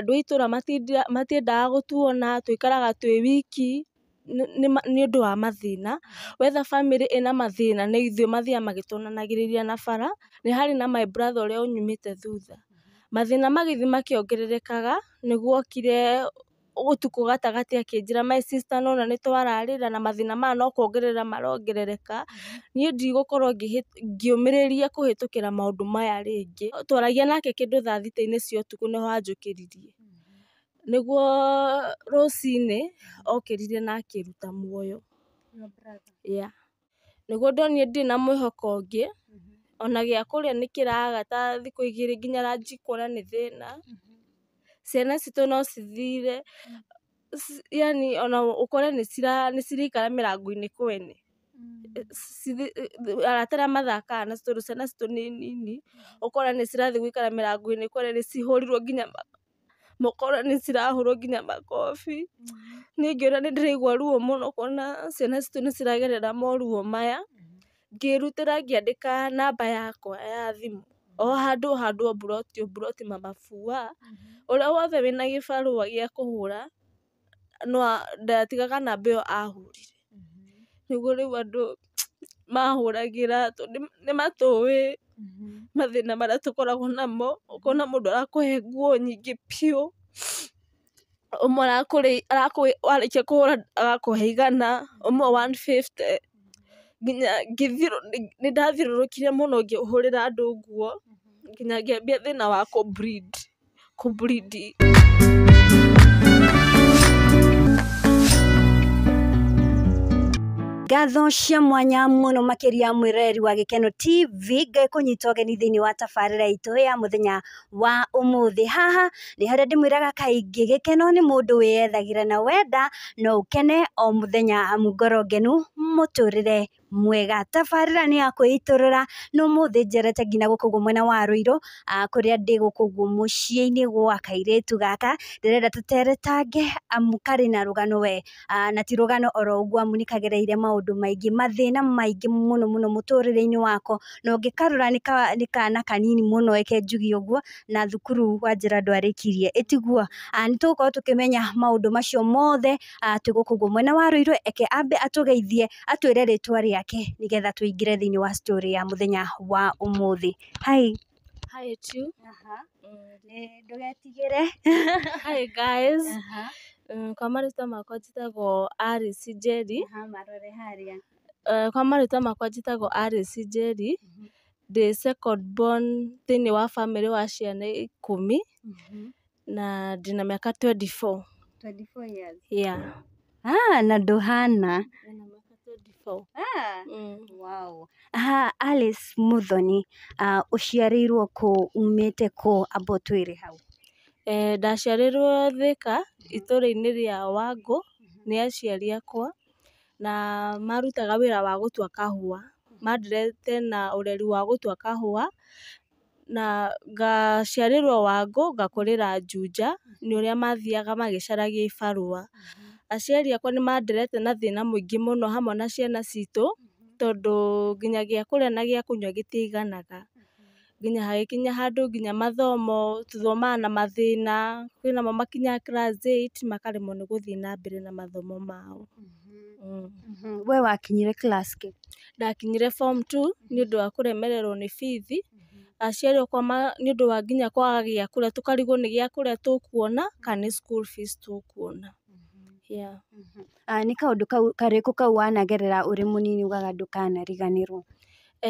andũ a itũra matiendaga gũtuona tũikaraga twĩ wiki nĩ ũndũ wa mathĩna, whether bamĩrĩ ĩna mathĩna nĩ ithuĩ mathiaga magĩtũnanagĩrĩria na bara, nĩ harĩ na my brother ũrĩa ũnyumĩte thutha. Mathĩna magĩthiĩ makĩongererekaga nĩ guokire ũtukũ gatagatĩ akĩnjĩra my sister nĩ wona nĩ twararĩra na mathĩna maya no kuongerera marongerereka, mm-hmm. niĩ ndigũkorwo ngĩũmĩrĩria kũhĩtũkĩra maũndũ maya rĩngĩ. Twaragia nake kĩndũ thaa thita-inĩ cia ũtukũ nĩho anjũkĩririe, mm-hmm. nĩguo rũcinĩ okĩrire na akĩruta muoyo, yeah. Nĩguo ndonire ndirĩ na mwĩhoko ũngĩ, mm-hmm. ona gĩa kũrĩa nĩ kĩraga ta thikũ igĩrĩ nginya ranji kuona nĩ thĩna ciana citå no cithire yani ona ũkore nĩ ciraikara mĩrango-inĩ kwene mm. arata arĩa mathakaga na tondũ ciana citũ nĩ nini mm. ũkona nĩ cirathiĩ gũikara mĩrango-inĩ kwene nĩ cihũrirwo nginya ũkona nĩ cirahũrwo nginya makobi mm. niĩ ngĩona nĩ ndĩraigua ruo no kona ciana citå nä ciragerera moruo maya andä ka namba yakwa ya thimå o handå åhandwo mburoti mburoti mamabua mm-hmm. ũrĩa wothe wĩna gĩbarũa gĩa kũhũra ndatigaga namba ĩyo ahũrire mm-hmm. nĩguo rĩu andũ mahũragĩra nĩ matũĩ mm-hmm. mathĩna marĩa tũkoragwo namo ũkona mũndũ arakũhe nguo nyingĩ biũ ũmwe warĩkia kũhũra agakũhe igana ũmwe one fifty nginya nĩ hå mũno ngĩhũrĩra andũ nguo nginyagia mbia thina wa kũ breed kũ ngatho cia mwanya muno makiria mwireri wa gikeno tv ngai kunyita ũgeni thĩinĩ wa tabarĩra itũ ya mũthenya wa ũmũthĩ haha nĩ harĩa ndĩmwĩraga kaingĩ gĩkeno nĩ mũndũ wĩyethagĩra na wenda no ũkene o mũthenya ngoro ngenu mũtũrĩre mwega tabarĩra ni ya kwĩitũrũra no muthe njerete nginya gũkũ ũguo mwena wa rũirũ kũrĩa ndĩ gũkũ ũguo mũciĩ-inĩ gwa kairĩtu gaka ndĩrenda tũteretange amu karĩ na rugano we na ti rũgano oro ũguo amu maundu maingi mathina maingi muno muno mũno mũno mũtũrĩre-inĩ wako na ũngĩkarora nĩ kana kanini muno eke njuge ũguo na thukuru wa njĩra ndwarĩkirie ĩtiguo nĩ tũgũkorwo tũkĩmenya maundu macio mothe twĩ gũkũ mwena wa rũirũ eke ambe atugeithie atwĩre rĩtwa rĩa yake nigetha tuingire thĩinĩ wa story ya muthenya wa umuthi hi Hi tu. Aha. Mm. Ndũgetigĩre. Hi guys. Mm, kwa marita makwa jitagwo Alice Njeri. marore harĩa. Uh, kwa marita makwa jitagwo Alice Njeri. Mhm. second born thĩinĩ wa famĩlĩ wa ciana ikumi mhm. Na ndina miaka 24. 24 years. Yeah. Ah, na ndũhana. Four. Ah, mm. wow. Aha, Alice Muthoni uh, ah, uciarĩirwo kũ umĩte kũ amba twĩre hau eh, ndaciarĩirwo Thĩka mm-hmm. rä inĩ rĩa Wangũ mm-hmm. nĩ aciari akwa na marutaga ra wa gũtua kahũa mm-hmm. manderete na reri wa gũtua a na ra njunja nä å rä a mathiaga magĩcaragia ibarũa mm -hmm aciari akwa nĩ manderete na thĩna mũingĩ mũno hamwe na ciana citũ, mm-hmm. tondũ nginya gĩa kũrĩa na gĩa kũnyua gĩtiaiganaga, mm-hmm. nginya kinya handũ nginya mathomo tũthomaga na mathĩna, kwĩ namo makinyaga class eight makaremwo nĩ gũthiĩ na mbere na mathomo mao. Mm-hmm. Mm. We wakinyire class kĩ? Ndakinyire form two nĩũndũ wa kũremererwo nĩ bithi, aciari akwa nĩũndũ wa nginya kwaga gĩa kũrĩa tũkarigwo nĩ gĩa kũrĩa tũkuona kana nĩ school fees tũkuona. Mm-hmm. Ah, nĩ kaũndũ karĩkũ kau wanagerera ũrĩ mũnini ũgaga ndũkanariganĩrwo?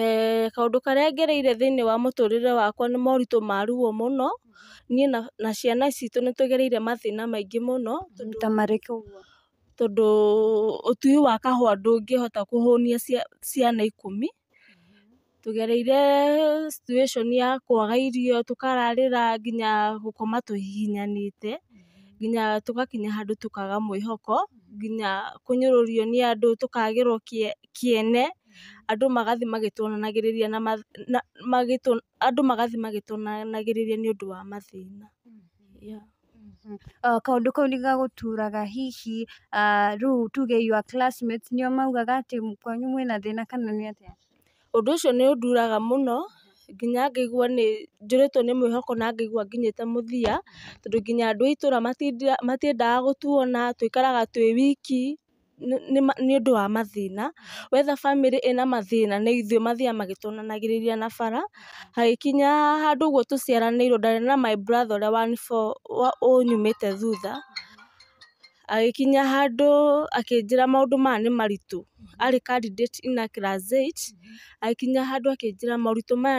Eh, kaũndũ karĩa ngereire thĩiniĩ wa mũtũrĩre wakwa nĩ moritũ ma ruo mũno, mm-hmm. niĩ na ciana citũ nĩ tũgereire mathĩna maingĩ mũno. Mm-hmm. Nĩ ta marĩkũ ũguo? Tondũ ũtui wa kahũa ndũngĩhota kũhũnia ciana ikũmi, tũgereire situation ya kwaga irio, tũkararĩra nginya gũkoma tũhihinyanĩte nginya tũgakinya handũ tũkaga mwĩhoko nginya kũnyũrũrio nĩ andũ tũkagĩrwo kĩene andũ magathi magĩtuonanagĩrĩria na andũ magathi magĩtuonanagĩrĩria nĩ ũndũ wa mathĩna mm-hmm. Mm-hmm. Uh, kaũndũ kau nĩ gagũturaga hihi uh, rĩu tuge your classmates nĩo maugaga atĩ kwanyu mwĩna thĩna kana nĩ atĩa ũndũ ũcio nĩ ũnduraga mũno nginya ngĩigua nĩ njũrĩtwo nĩ mwĩhoko na ngaigua nginyĩte mũthia, tondũ nginya andũ a itũra matiendaga gũtuona, tũikaraga twĩ wiki nĩ ũndũ wa mathĩna. Wetha bamĩrĩ ĩna mathĩna nĩ ithuĩ mathiaga magĩtuonanagĩrĩria na bara, hagĩkinya handũ ũguo tũciaranĩirwo ndarĩ na my brother ũrĩa wa ũnyumĩte thutha. Agĩkinya handũ akĩnjĩra maũndũ maya nĩ maritũ, mhm. arĩ candidate ina class eight, mhm. agĩkinya handũ akĩnjĩra moritũ maya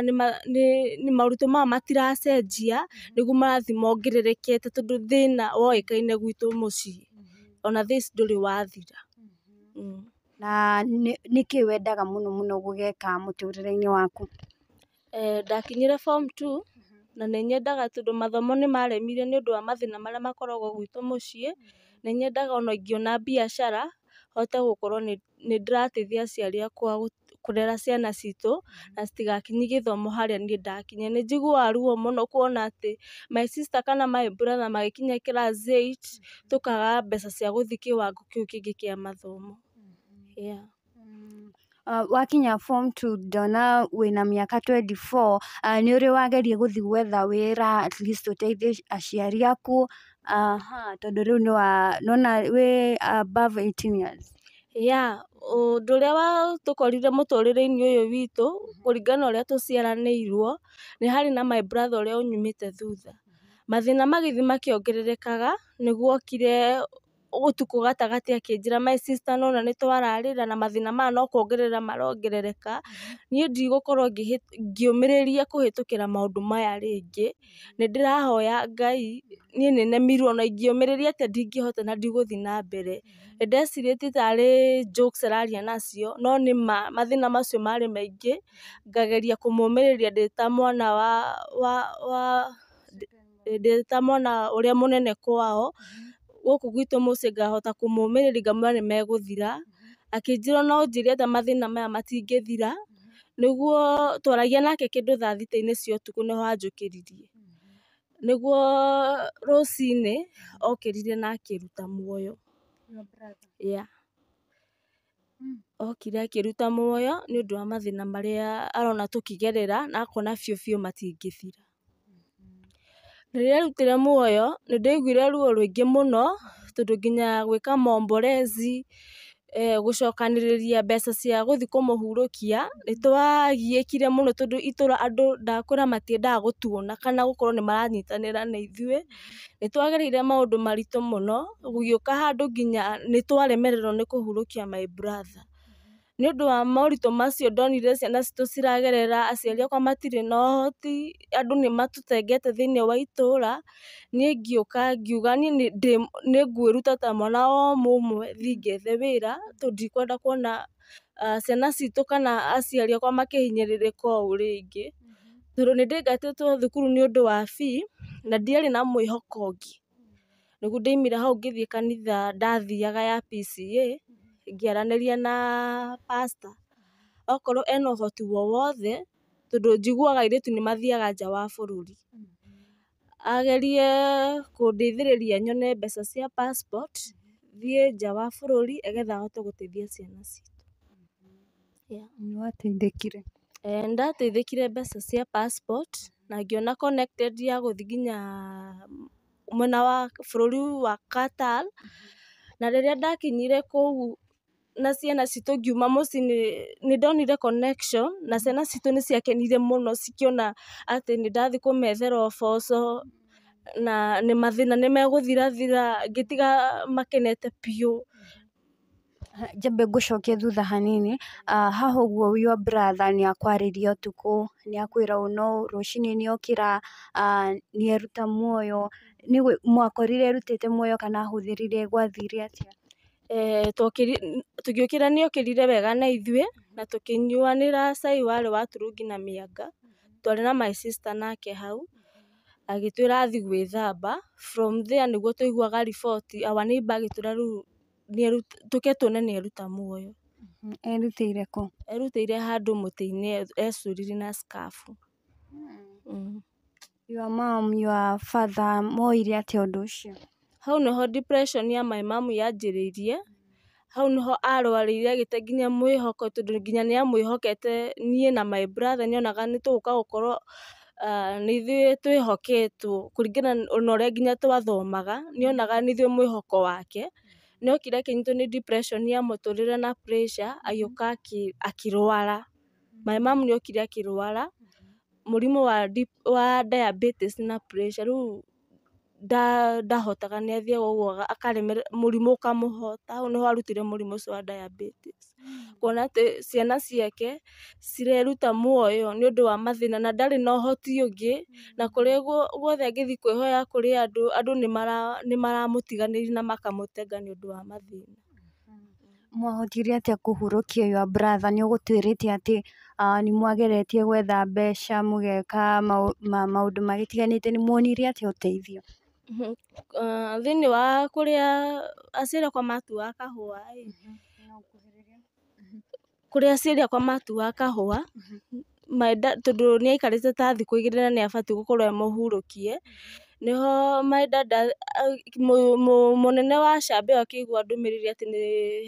nĩ moritũ maya matiracenjia, mhm. nĩguo marathiĩ mongererekete tondũ thĩna woĩkaine gwitũ mũciĩ, ona thaa ici ndũrĩ wathira. Mm. Na nĩkĩĩ wendaga mũno mũno gũgĩka mũtũrĩre-inĩ waku? Eh, Ndakinyire form two na nĩ nyendaga tondũ mathomo nĩ maremire nĩ ũndũ wa mathĩna marĩa makoragwo gwitũ mũciĩ. Nĩ nyendaga ona ingĩona biacara, hote gũkorwo nĩ ndĩrateithia aciari akwa kũrera ciana citũ, mm-hmm. na citigakinyi gĩthomo harĩa niĩ ndakinyire. Nĩ njiguaga ruo mũno kuona atĩ my sister kana my brother magĩkinya kĩrathi gĩa eight, mm-hmm. tũkaga mbeca cia gũthiĩ kĩwango kĩu kĩngĩ kĩa mathomo. Mm-hmm. Uh, wakinya form two ndona wĩna mĩaka twenty four, uh, nĩ ũrĩ wageria gũthiĩ gwetha wĩra at least ũteithie aciari aku? aha tondå rä u nona we above 18 years ya ũndå ũrĩa watũkorire mũtũrĩre-inĩ ũyũ witũ kũringana ũrĩa tũciaranĩirwo ni hari na my brother ũrĩa ũnyumĩte thutha mm-hmm. mathina magithi makiongererekaga nĩguo okire ũtukũ gatagatĩ akĩnjĩra my sister no na nĩ twararĩra na mathina ma no kuongerera marongerereka, mm-hmm. ni ndi ndigũkorwo ngĩũmĩrĩria kuhitukira maundu maya ringi mm-hmm. ni ndirahoya Ngai niĩ nĩ nemirwo ona ingĩũmĩrĩria atĩa ndingĩhota na ndigũthiĩ na mbere, mm-hmm. nĩ ndecirĩtie jokes araria nacio no ni ma mathĩna macio mari maingi ngageria kũmũmĩrĩria ndĩ ta mwana wa wa wa ndĩ ta mwana ũrĩa munene kwao gũkũ gwitũ muci ngahota kumumiriri ngamwĩra nĩ megũthira, mm-hmm. akĩnjĩra no njĩre atĩa mathina maya matingĩthira, mm-hmm. niguo twaragia nake kindu thaa thita cio tuku ũtukũ hanjukiririe niguo mm-hmm. nĩguo rũcinĩ na akiruta muoyo, mm. okire akiruta muoyo ni ũndũ wa mathĩna marĩa arona tukigerera na akona fio fio matingĩthira. Rĩrĩa arutire muoyo, nĩ ndaiguire ruo rũingĩ mũno, tondũ nginya gwĩka maomborezi, eh, gũcokanĩrĩria mbeca cia gũthiĩ kũmũhurũkia, nĩ twagiĩkire mũno tondũ itũra andũ ndakwĩra matiendaga gũtuona kana gũkorwo nĩ maranyitanĩra na ithuĩ. Nĩ twagereire maũndũ maritũ mũno, gũgĩũka handũ nginya nĩ twaremererwo nĩ kũhurũkia my brother. nĩ ũndũ wa moritũ macio ndonire ciana citũ ciragerera aciari akwa matirĩ na ũhoti, andũ nĩ matũtengete thĩiniĩ wa itũũra, niĩ ngĩũka ngiuga niĩ nĩ ngwĩruta ta mwana wa ũmwe thiĩ ngethe wĩra tondũ ndikwenda kuona ciana citũ kana aciari akwa makĩhinyĩrĩrĩka ũũ rĩngĩ, tondũ nĩ ndaingatĩtwo thukuru nĩ ũndũ wa bithi na ndiarĩ na mwĩhoko ũngĩ, nĩguo ndaimire hau ngĩthiĩ kanitha ndathiaga ya PCEA ngĩaranĩria na pastor ah. okorwo ena ũhoti o wothe, tondũ njiguaga airĩtu nĩ mathiaga nja wa bũrũri, mm-hmm. agerie kũndeithĩrĩria nyone mbeca cia passport mm-hmm. thiĩ nja wa bũrũri nĩgetha hote gũteithia ciana citũ. Mm-hmm. Nĩ wateithĩkire? Nĩ eh, ndateithĩkire mbeca cia passport na ngĩona connected ya gũthiĩ nginya mwena wa bũrũri wa Qatar, na rĩrĩa ndakinyire kũu na ciana citå ngiuma ci nä ndonire connection na ciana citå nä ciakenire cikä cikĩona atĩ nĩ ndathiĩ methera boco na megå thirathira ngä tiga makenete piå Njambe cokia thutha hanini, haha ũguo your brother nĩ akwarĩria ũtukũ, nĩ akwĩra ũũ na ũũ, rũcinĩ nĩ okĩra nä eruta muoyo, mwakorire mwakorire te muoyo kana ahũthĩrire gwathire atä Eh, Tũgĩũkĩra nĩ okĩrire wega na ithuĩ, na tũkĩnyuanĩra cai warĩ wa turungi na mĩanga, twarĩ na my sister nake hau, agĩtwĩra athi gwĩthamba, from there nĩguo tũiguaga riboti, our neighbour agĩtwĩra rĩu tũke tuone nĩeruta muoyo. Mm-hmm. Erutĩire kũ? Erutĩire handũ mũtĩ-inĩ ecurire na scarf. Mm. Mm. Your mom, your father moire atĩa ũndũ ũcio? Hau nĩho depression ya my mum yanjĩrĩirie, hau nĩho arwarĩire agĩte nginya mwĩhoko tondũ nginya nĩ amwĩhokete niĩ na my brother nĩ onaga nĩ tũgũka gũkorwo ah, nĩ ithuĩ twĩhoketwo kũringana na ũrĩa nginya twathomaga, nĩ onaga nĩ ithuĩ mwĩhoko wake. No kĩrĩa akĩnyitwo nĩ depression ya mũtũrĩre na pressure agĩũka akĩrwara, my mum nĩ okire akĩrwara mũrimũ wa diabetes na pressure rĩu ndahotaga nĩ athiaga ũguo akaremererwo mũrimũ ũkamũhota hau nĩho arutire mũrimũ ũcio wa diabetes hmm. kuona atĩ ciana ciake cireruta muoyo nĩ ũndũ wa mathĩna na ndarĩ na ũhoti ũngĩ hmm. na kũrĩa guothe angĩthiĩ kwĩhoya kũrĩ andũ, andũ nĩ maramũtiganĩria na makamũtega nĩ ũndũ wa mathĩna. Hmm. Mwahotire atĩa kũhurũkia your brother? Nĩ ũgũtwĩrĩte atĩ nĩ mwageretie gwetha mbeca mũgeka maũndũ magĩtiganĩte, nĩ muonire atĩa ũteithio? Uh, thä iniä wa kå rä a aciaria kwa matu wa kahå a kå rä a aciariakwa matu wa kahå a m tondå nä aikarä te ta thi kå igä rä na nä abatiä gå korwo e må hurå kie Nĩho my mũnene wa camba ĩyo akĩigua ndũmĩrĩri atĩ nĩ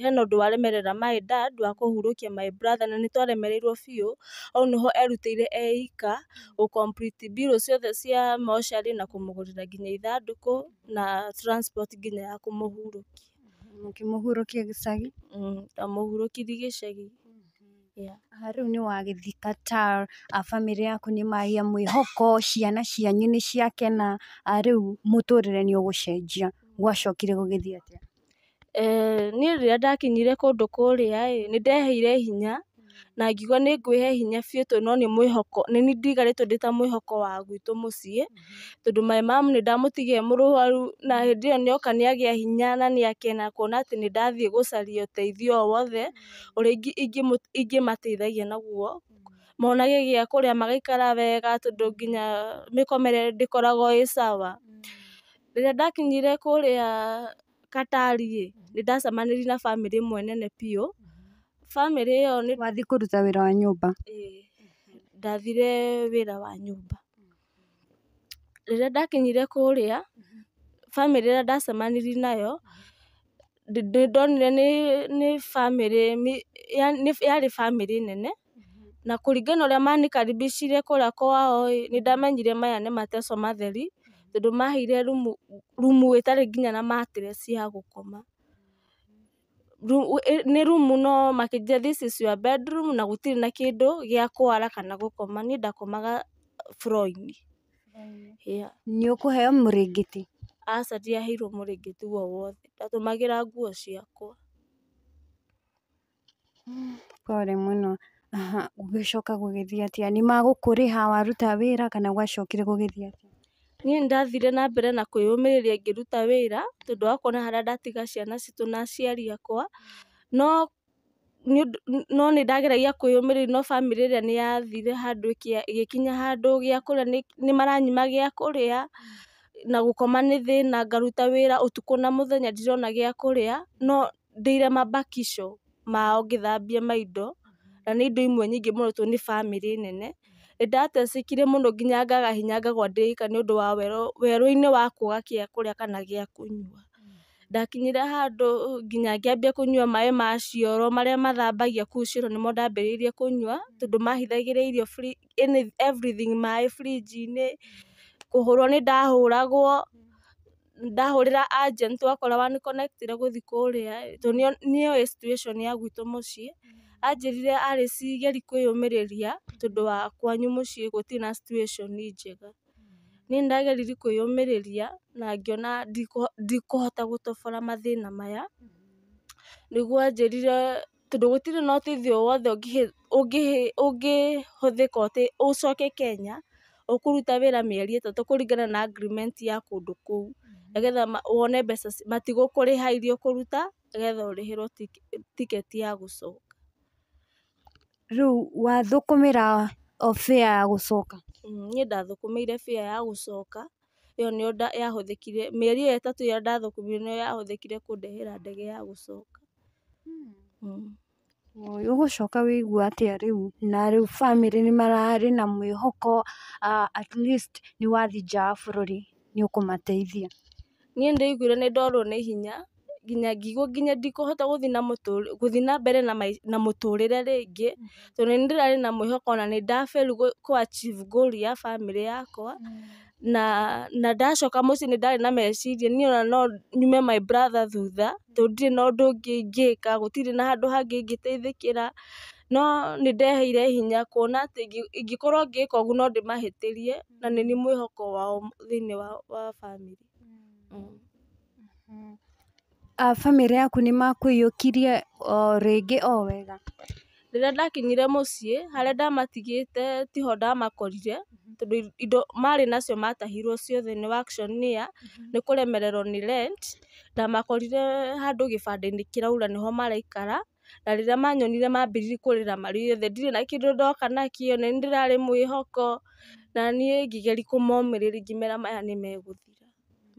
hena ũndũ waremerera my dad wa kũhurũkia my brother na nĩtwaremereirwo twaremereirwo biũ. Hau nĩho erutĩire eika ika gũ complete mbirũ ciothe cia mocarĩ na kũmũgũrĩra nginya ithandũkũ na transport nginya ya kũmũhurũkia. Mũkĩmũhurũkia gĩcagi? Ndamũhurũkirie mm, gĩcagi. Rĩu nĩ wagĩthika ta bamĩrĩ yaku nĩ magĩa mwĩhoko, ciana cianyu nĩ ciakena, rĩu mũtũrĩre nĩ ũgũcenjia. Gwacokire gũgĩthiĩ atĩa? Eh, niĩ rĩrĩa ndakinyire kũndũ kũrĩa ĩĩ, nĩ ndeheire hinya na ngiuga nĩ ngwĩhe hinya biũ tondũ no nĩ mwĩhoko, nĩ niĩ ndigarĩtwo ndĩ ta mwĩhoko wa gwitũ mũciĩ, mm-hmm. tondũ my mum nĩ ndamũtigire mũrwaru na hĩndĩ ĩyo nĩ oka nĩ agĩa hinya na nĩ akena kuona atĩ nĩ ndathiĩ gũcaria ũteithio o wothe mm-hmm. ũrĩa ingĩmateithagia naguo, mm-hmm. monage gĩa kũrĩa magaikara wega tondũ nginya mĩkomere ndĩkoragwo ĩ sawa. Rĩrĩa ndakinyire kũrĩa Katari ĩ, nĩ ndacemanirie na bamĩrĩ ĩmwe nene biũ bamĩrĩ ĩyo nĩ wathiĩ kũruta wĩra wa nyũmba ĩĩ ndathire wĩra wa nyũmba. Rĩrĩa ndakinyire kũrĩa bamĩrĩ ĩrĩa ndacemanirie nayo nĩndonire nĩ nĩ bamĩrĩ yarĩ bamĩrĩ nene na kũringana na ũrĩa manikaribicire kũrĩa kwao ĩ, ndamenyire maya nĩ mateco matheri tondũ maheire rumu, rumu ĩtarĩ nginya na matireci ya gũkoma. Eh, nä rumu no makä this is your bedroom na gå tirä na kä ndå gä a kwara kana gå koma niä ndakomaga froinä nä å kå heo må rä ngä ti aca ndiaheirwo må rä ngä ti guo wothe ndatå magä ra nguo ciakwa pore må no gũgĩcoka magå kå rä ha waruta ra kana gwacokire gũgĩthiĩ atĩa Niĩ nĩ ndathire na mbere na kwĩyũmĩrĩria ngĩruta wĩra, tondũ wa kuona harĩa ndatiga ciana citũ na aciari akwa, no no nĩ ndageragia kwĩyũmĩrĩria no bamĩrĩ ĩrĩa nĩ yathire handũ ĩgĩkinya handũ gĩa kũrĩa nĩ maranyima gĩa kũrĩa, na gũkoma nĩ na ngaruta wĩra ũtukũ na mũthenya ndirona gĩa kũrĩa, no ndĩire mabakisho mao ngĩthambia maindo, na nĩ indo imwe nyingĩ mũno tondũ nĩ bamĩrĩ nene. Nĩndatecekire mũno nginya ngaga hinya ngagwa ndĩika ũndũ wa werũ-inĩ wa kwaga gĩa kũrĩa kana gĩa kũnyua. Mm. Ndakinyire handũ nginya ngĩambia kũnyua maĩ ma cioro marĩa mathambagia kũu cioro nĩmo ndambĩrĩirie kũnyua, mm. tondũ mahithagĩra irio everything maĩ burinji-inĩ, mm. kũhũrwo nĩ nĩndahũragwo, ndahũrĩra agent wakora wa nĩ connected gũthiĩ kũrĩa, tondũ nĩ nĩoĩ situation ya gwitũ mũciĩ anjĩrire arĩ cigeri kwĩyũmĩrĩria tondũ wa kwanyu mũciĩ gũtirĩ na situation njega. Niĩ nĩ ndageririe kwĩyũmĩrĩria na ngĩona ndikũhota gũtobora mathĩna maya, nĩguo anjĩrire tondũ gũtirĩ na ũteithio o wothe ũngĩhũthĩka ũcoke Kenya, ũkũruta wĩra mĩeri ĩtatũ kũringana na agreement ya kũndũ kũu, nĩgetha wone mbeca, matigũkũrĩha iria ũkũruta, nĩgetha ũrĩhĩrwo tiketi ya gũcoka. rä u wathå kå mä ra ba ya gå coka mm, nä ndathå kå mä ire ba ya gå coka ä yo näyahå thä kire mä eri ya ä tatå äya ndathåkå mäe nä o yahå thä kire kå ndehera ndege ya gå cokaå gå coka wä igua atä a rä u na rä u bamä rä nä mararä na mwä hoko nä wathinja wa bå rå ri nä å kå mateithia nä ndä iguäre nä ndorwo nä hinya ngigũ nginya ndikũhota gũthiĩ na gũthiĩ na mbere na muturire ringi mm. to ni ndirari na mwĩhoko na nĩ ndaberwo kũ achieve goal ya family yakwa mm. na na ndacoka mũciĩ ni ndarĩ na meciria ni ona no nyume my brother thutha to ndirĩ no ndu ũngĩ ingĩka gũtirĩ na handu hangi ngiteithikira no ni ndeheire hinya kuona atĩ ingĩkorwo ngĩka ũguo no ndĩmahĩtĩrie mm. na ni niĩ mwĩhoko wao thĩiniĩ wa bamĩrĩ. Bamĩrĩ yaku ni makuiyukirie o ringi o wega? Rĩrĩa ndakinyire mũciĩ, harĩa ndamatigĩte tiho ndamakorire, tondũ indo marĩ nacio matahirwo ciothe ni action nia mhm. ni kũremererwo ni rent, ndamakorire handũ gĩbanda-inĩ kĩraura nĩho maraikara, na rĩrĩa manyonire mambirie kurira mari othe, ndirĩ na kĩndũ ndoka nakĩo, na nĩ ndĩrarĩ mwĩhoko, na nie ngĩgeria kumomiriri ngimera maya ni meguthi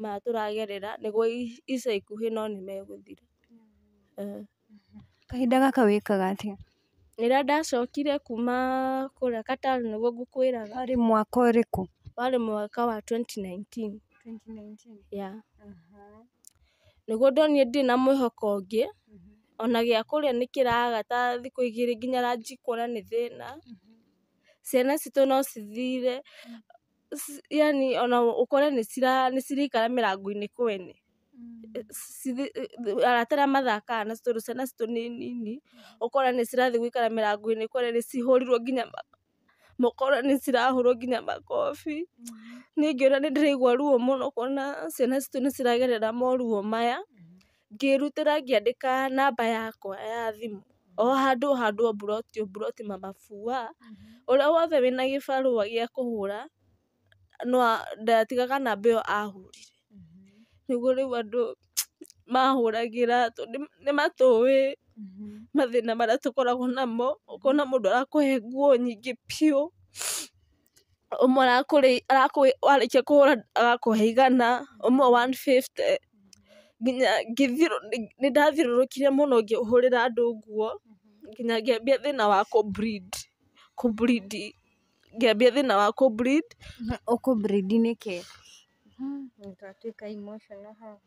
matũragerera nĩguo ica ikuhi no meguthira mm. eh. Kahinda gaka wikaga atĩa? Rĩrĩa ndacokire kuma kũrĩa Qatar nĩguo ngũkwĩraga. ari mwaka ũrĩkũ? Warĩ mwaka wa 2019 nineteen. Twenty nineteen? Yeah. Uh-huh. Nĩguo ndonire na mwihoko ũngĩ, mm-hmm. ona gĩa kũrĩa nĩkĩraga ta thiku igiri nginya ranji kuona nĩ thĩna, mm-hmm. ciana citũ no cithire mm yani ona ukore nä ciraikara mä rango-inä kwene mm. eh, eh, arata arä a mathakaga na tondå ciana citå nä nini ukora mm. nä cirathiä gũikara mä rango-inä kwene nä cihårirwo nginya mokora nä cirahå nginya makobi nä mm. ngä ona nä ndä raigua ruo må no kuona ciana citå nä ciragerera moruo maya ngä rutä ra ngä andä ka namba yakwa ya thimå o handå handå o mburoti o mburoti mamabua å mm-hmm. rä a wothe wä na gä barå a gä a kå hå ra no ndatigaga namba ĩyo ahũrire mm-hmm. nĩguo rĩu andũ mahũragĩra nĩ matũĩ mm-hmm. mathĩna marĩa tũkoragwo namo ũkona mũndũ arakũhe nguo nyingĩ biũ ũmwe warĩkia kũhũra agakũhe igana ũmwe one fifty nginya nĩ ndathirũrũkire mũno ngĩhũrĩra andũ nguo mm-hmm. nginya ngĩambia thĩna wa kũ breed kũ breed i. ngiambia thĩna wa kũ breed ũkũ breed nĩkĩ nĩtwatuĩka emotional haha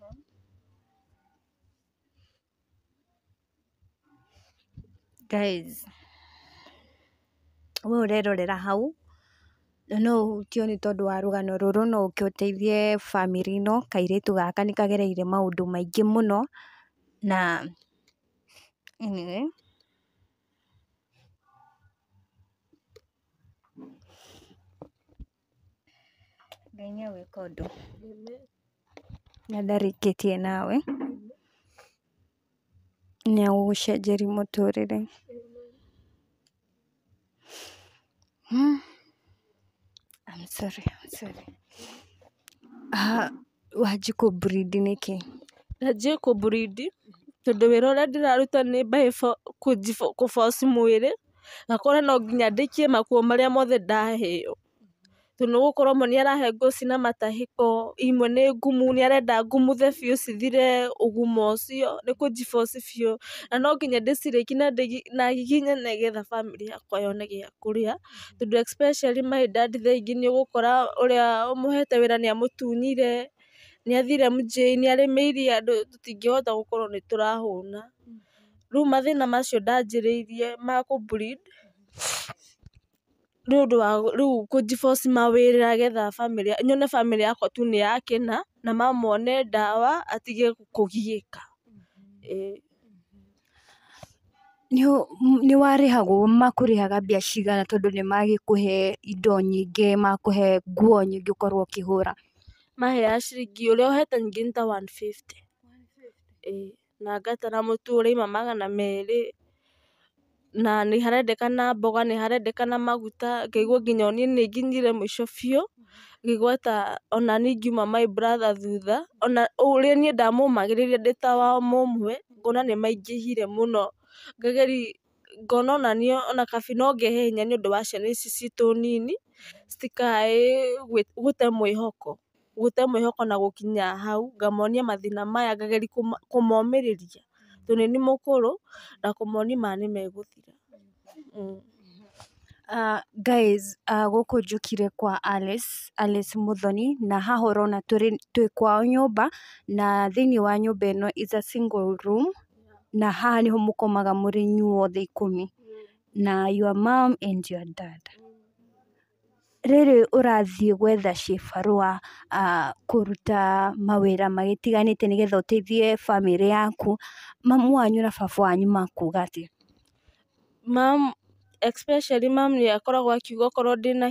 guys we ũrerorera hau na no tio nĩ tondũ wa rũgano rũrũ no ũke ũteithie bamĩrĩ ĩno kairĩtu gaka nĩkagereire maũndũ maingĩ mũno na anyway ging'iewe kodu. Nadhari iketie nawe niwaoshe jeri motorere hmm. I'm sorry, I'm sorry. Ah, waji ko breed niki najie ku breed tondu wira uria ndiraruta ni by ku force mwiri gakora no nginya ndikie makuo maria mothe ndaheo nĩgũkorwo ũmwe nĩarahe ngũci na matahĩko, imwe nĩ ngumu nĩarenda ngumuthe biũ cithire ũguma ũcio, nĩ kũnjiboci biũ, na no nonginya ndĩcirĩki na hihinye nĩgetha bamĩrĩ yakwa yone gĩa kũrĩa, tondũ especially my dad thaa ingĩ nĩũgũkora ũrĩa ũmũhete wĩra nĩamũtunyire, nĩathire mũjĩi, nĩarĩmĩirie andũ, tũtingĩhota gũkorwo nĩtũrahũna, rĩu mathĩna macio ndanjĩrĩirie ma kũ breed nĩ ũndũ wa rĩu kũ mawĩra getha bamĩrĩ nyone bamĩrĩ yakwa tu nĩ yakena na mama ndawa atige kũgiĩka, mm-hmm. Mm-hmm. Nĩ warĩhagwo makũrĩhaga mbia cigana tondũ nĩ magĩkũhe indo nyingĩ, makũhe nguo nyingĩ ũkorwo ũkĩhũra? Maheaga ciringi ũrĩa ũhete ningĩ nĩ ta one fifty ĩĩ, na ngatara mũtu ũrauma magana merĩ na nĩ harendekana mboga, nĩ harendekana maguta, ngĩiguo nginya o niĩ nĩ nginyire mũico biũ, ngĩigua ta ona niĩ ingiuma my brother thutha, ona ũrĩa niĩ ndamũmagĩrĩria ndĩ ta wao mũmwe, ngona nĩ maingĩhire mũno, ngageri ngona ona niĩ ona kaba no ngehe hinya nĩ ũndũ wa ciana ici citũ nini, citikae gũte mwĩhoko, gũte mwĩhoko na gũkinya hau, ngamonia mathĩna maya ngageria kũmomĩrĩria tũnini mũkũrũ na kũmoni nĩ nĩmegũthira. Mm. Mm-hmm. Uh, guys uh, gũkũ njũkire kwa Alice, Alice Mũthoni na haha ũrona twĩ kwao nyũmba na thĩiniĩ wa nyũmba ĩno is a single room na haha nĩho mũkomaga mũrĩ inyuothe ikũmi mm. na your mom and your dad rĩrĩ ũrathiĩ gwetha barũa kũruta mawĩra magĩtiganĩte nĩgetha ũteithie bamĩrĩ yaku, mamu wanyu na baba wanyu makuga atĩa? Mamu especially mamu nĩ akoragwo akiuga okorwo ndĩna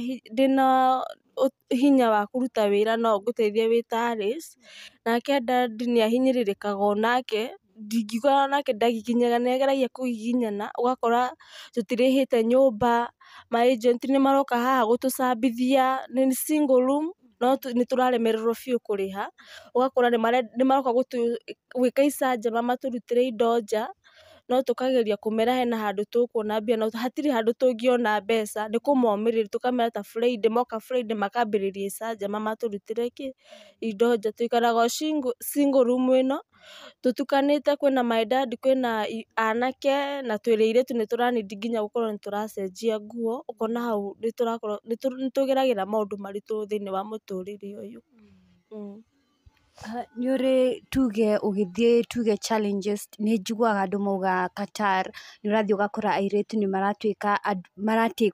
hinya wa kũruta wĩra no ngũteithie wĩ ta Alice, nake dad nĩ ahinyĩrĩrĩkaga onake, ndingiuga onake ndagiginyaga nĩ ageragia kũgiginyana, ũgakora tũtirĩhĩte nyũmba agent nä maroka haha gũtũcambithia nä single room no nĩ tũraremererwo biũ kũrĩha, ũgakora nä maroka ka icanjama matũrutĩre indo nja no tũkageria kũmera hena handũ tũkuona mbia no hatirĩ handũ tũngĩona mbeca nĩ kũmomĩrĩria tũkamera ta Friday moka Friday makambĩrĩria icanjama matũrutĩre kĩ indo nja tũikaraga o single room ĩno tũtukanĩte kwĩna my dad kwĩna anake na twĩrĩ airĩtu nĩ tũra need nginya gũkorwo nĩ tũracenjia nguo ũkona hau nĩ tũgeragĩra maũndũ maritũ thĩiniĩ wa mũtũrĩre ũyũ. Mm. Mm rä tuge ũgĩthiĩ tuge challenges nĩnjiguaga andũ mauga Qatar nä ũgakora airĩtu nĩmaratuĩka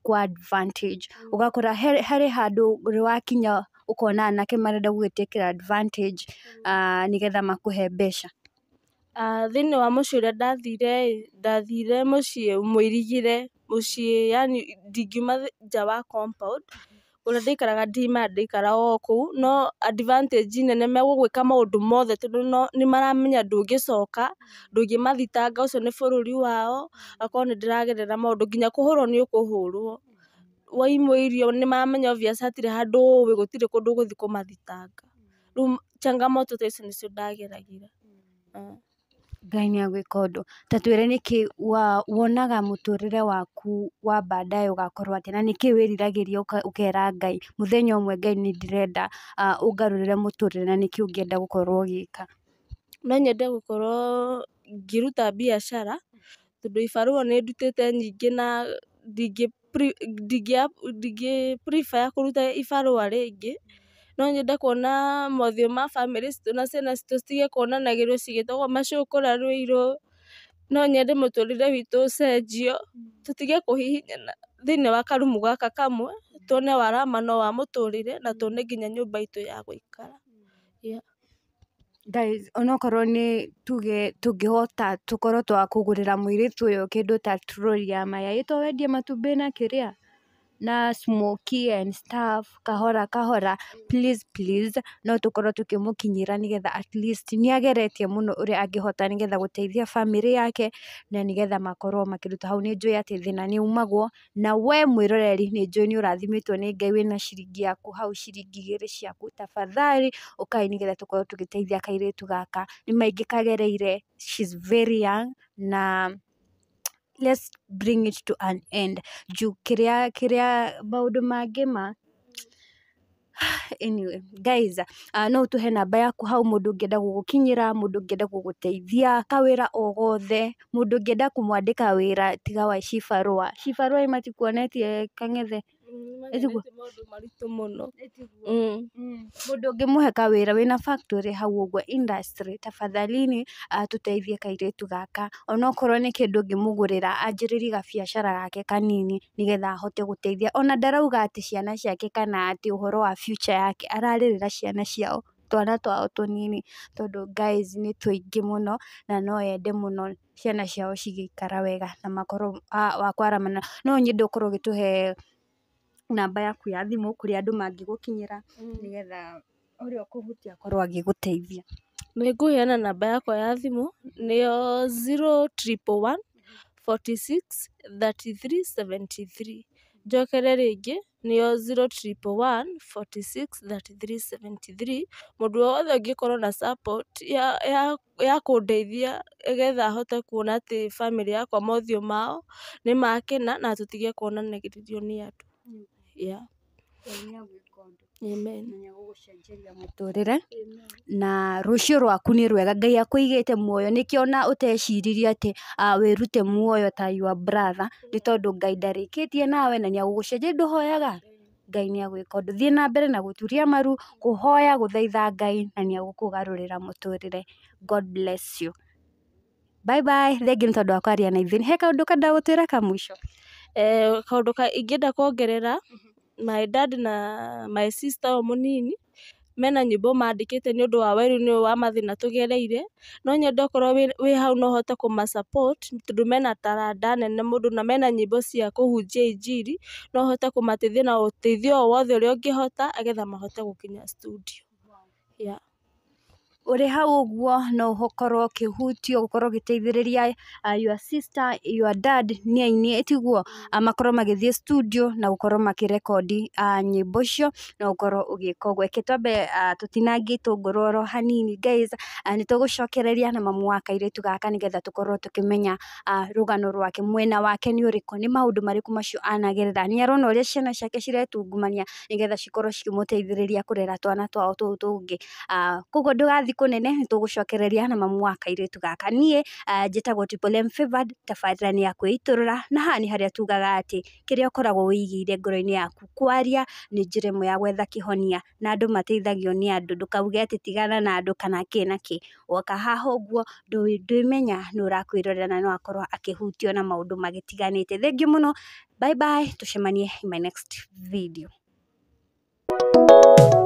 kwa advantage ũgakora harĩ rä wakinya kona nake marenda gũgwĩtĩkĩra advantage mm. ah, makå he mbeca. Ah, thĩiniĩ wa mũciĩ ũrĩa ndathire ĩ, må mũciĩ må mũciĩ yani ndingiuma nja wa compound ona ndĩikaraga ndima ndĩikaraga o kũu no advantage nene megũgwĩka maundu mothe no ni maramenya ndũngĩcoka ndũngĩmathitanga ucio ni bururi wao akorwo nĩ ndĩragerera maũndũ nginya ni nĩ ũkũhũrwo waimũirio ni maramenya obvious atire handu ũĩ gutire kundu guthi kumathitanga rĩu changamoto ta icio nĩcio ndageragĩra. Mm. Ngai nĩagwĩka ũndũ. Ta twĩre nĩkĩ wonaga mũtũrĩre waku wa å ũgakorwo atĩa, na ria wĩriragĩria ũkera Ngai, mũthenya ũmwe Ngai tå ũngarũrĩre mũtũrĩre na nĩkĩ ũngĩenda gũkorwo ũgĩka. No nyende gũkorwo ngĩruta mbiacara, tondũ ibarũa te nyingĩ na ndingĩ prefer kũruta ibarũa rĩngĩ no nyende kuona mothiũ ma bamĩrĩ citũ na ciana citũ citige kuonanagĩrio cigĩtagwo macũkũra rũirũ, no nyende mũtũrĩre witũ ũcenjio, tũtige kũhihinyana thĩiniĩ wa karumu gaka kamwe, tuone warama no wa mũtũrĩre na tuone nginya nyũmba itũ ya gũikara. Guys onokorwo nĩ tuge tũngĩhota tũkorwo twa kũgũrĩra mũirĩtu ũyũ kĩndũ ta troli ya mayai wendie matumbĩ na kĩrĩa na smoky and stuff kahora kahora please please no tukorwo tukimukinyira nigetha at least ageretie muno uri angihota nigetha guteithia family yake na nigetha makorwo makiruta hau ni njui ati thina ni umagwo na we mwiroreri ni njui ni urathimitwo ni ngai wina ciringi yaku hau ciringi igiri ciaku tafadhali ukai nigetha tukorwo tugiteithia kairitu gaka ni maingi kagereire she's very young na let's bring it to an end juu kiria kiria maundu mangi ma anyway guys uh, no tuhe namba yaku hau mundu ngienda gugukinyira mundu ngienda guguteithia kawira ogothe mundu ngienda kumwandika wira tiga wa shifarua shifarua imati kuonetie kangethe maritũ mũno mm. Mm. mũndũ ũngĩmũhe kawĩra wĩna factory hau ũguo industry tafadhalini atũteithie ah, kairĩtu gaka ona onokorwo nĩ kĩndũ ũngĩmũgũrĩra anjĩrĩrie gabiacara gake kanini nĩgetha ahote gũteithia ona ndarauga atĩ ciana ciake kana atĩ ũhoro wa future yake ararĩrĩra ciana ciao twana twao tũnini tondũ guys nĩ tũingĩ mũno na no ende mũno ciana ciao cigĩikara wega na makorwo ah, wa kwaramana no nyende ũkorwo ũgĩtũhe namba yaku ya thimå kuri andu mangigukinyira mm. nigetha uri ũrĩa ũkũhutia akorwo agĩgũteithia. Nĩ namba yakwa ya thimu niyo zero triple one forty six thirty three seventy Njokere rĩngĩ nĩyo zero triple wothe ũngĩkorwo na support ya kũndeithia nĩgetha hote kuona atĩ family yakwa mothio mao nĩ makena na tũtige kuonanagĩrĩrio nĩ andũ. Mm rä re na cio rwaku nä rwega Ngai akũigĩte muoyo nĩkĩo ona atä wä rute muoyo ta your brother ngai ndarä kä tie nawe na nĩagũgũcenjeria ndũhoyaga Ngai nĩagwĩka ũndũ thiĩ na mbere na gũturia maru kũhoya gũthaitha Ngai na nĩagũkũgarũrĩra mũtũrĩre God bless you bye bye thengiũ nĩ tondũ wa kwaria na ithuĩ he kaũndũ ũkwenda gũtwĩra Eh, kaũndũ ingĩenda kuongerera, mm-hmm. my dad na my sister ũyũ mũnini mena nyĩmbo mandĩkĩte nĩ ũndũ wa werũ nĩ ũyũ wa mathĩna tũgereire, no nyende okorwo wĩ hau no ũhote kũma support tondũ mena taranda nene mũndũ na mena nyĩmbo cia kũhunjia injiri, no ũhote kũmateithia na ũteithio o wothe ũrĩa ũngĩhota, nĩgetha mahote gũkinya studio ũrĩ hau ũguo no ũkorwo ũkĩhutio gũkorwo ũgĩteithĩrĩria uh, your sister your dad nĩ aini tiguo uh, makorwo magĩthiĩ studio na gũkorwo uh, nyĩmbo icio na ũkorwo ũgĩka ũguo. Reke uh, tũtinangie itũngũrũ oro hanini guys uh, nĩ tũgũcokereria na mamu wa kairĩtu gaka nĩgetha tũkorwo tũkĩmenya uh, rũgano rwake mwena wake nĩ ũrĩkũ, nĩ maũndũ marĩkũ macio anagerera, nĩ arona ũrĩa ciana ciake ciretungumania nĩgetha cikorwo cikĩmũteithĩrĩria kũrera twana twao tũu tũngĩ. Koguo ndũgathiĩ thikå nene nä tå na mamu wa kairä tu gaka niä ah, njätagwo tabarä nä ya kwä ni rå ra na hani nä harä a tugaga atä kä rä a ngoro-inä yaku kwaria ni njä ra ya gwetha kihonia na andå mateithagio ni andu ndå kauge atä tigana na andå kana kä na kä woka haha å guo ndwä menya nä å na no akorwo akihutio na maundu magitiganite magä tiganä te bye bye tå in my next video Thank you.